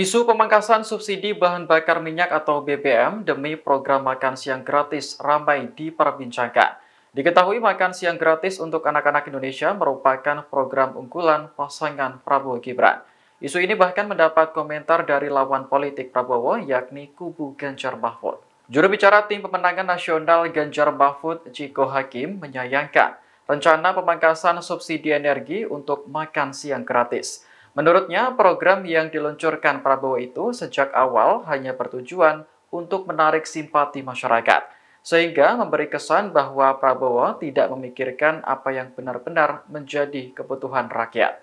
Isu pemangkasan subsidi bahan bakar minyak atau BBM demi program makan siang gratis ramai diperbincangkan. Diketahui makan siang gratis untuk anak-anak Indonesia merupakan program unggulan pasangan Prabowo Gibran. Isu ini bahkan mendapat komentar dari lawan politik Prabowo yakni kubu Ganjar Mahfud. Juru bicara tim pemenangan nasional Ganjar Mahfud, Ciko Hakim, menyayangkan rencana pemangkasan subsidi energi untuk makan siang gratis. Menurutnya, program yang diluncurkan Prabowo itu sejak awal hanya bertujuan untuk menarik simpati masyarakat, sehingga memberi kesan bahwa Prabowo tidak memikirkan apa yang benar-benar menjadi kebutuhan rakyat.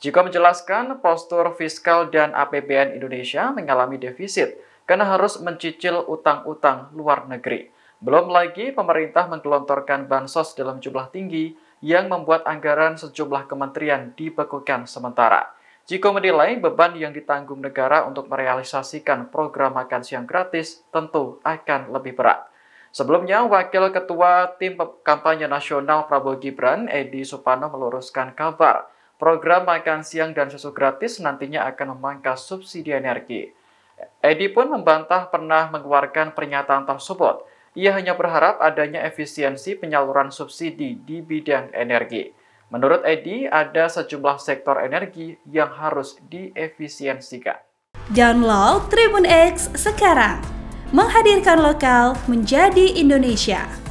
Jika menjelaskan, postur fiskal dan APBN Indonesia mengalami defisit karena harus mencicil utang-utang luar negeri. Belum lagi pemerintah menggelontorkan bansos dalam jumlah tinggi yang membuat anggaran sejumlah kementerian dibekukan sementara. Jiko menilai beban yang ditanggung negara untuk merealisasikan program makan siang gratis tentu akan lebih berat. Sebelumnya, Wakil Ketua Tim Kampanye Nasional Prabowo Gibran, Edi Supano meluruskan kabar. Program makan siang dan susu gratis nantinya akan memangkas subsidi energi. Edi pun membantah pernah mengeluarkan pernyataan tersebut. Ia hanya berharap adanya efisiensi penyaluran subsidi di bidang energi. Menurut Edi, ada sejumlah sektor energi yang harus diefisiensikan. Download Tribun X sekarang, menghadirkan lokal menjadi Indonesia.